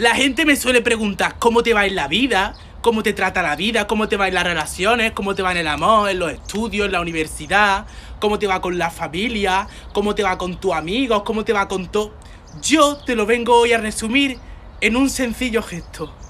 La gente me suele preguntar cómo te va en la vida, cómo te trata la vida, cómo te va en las relaciones, cómo te va en el amor, en los estudios, en la universidad, cómo te va con la familia, cómo te va con tus amigos, cómo te va con todo. Yo te lo vengo hoy a resumir en un sencillo gesto.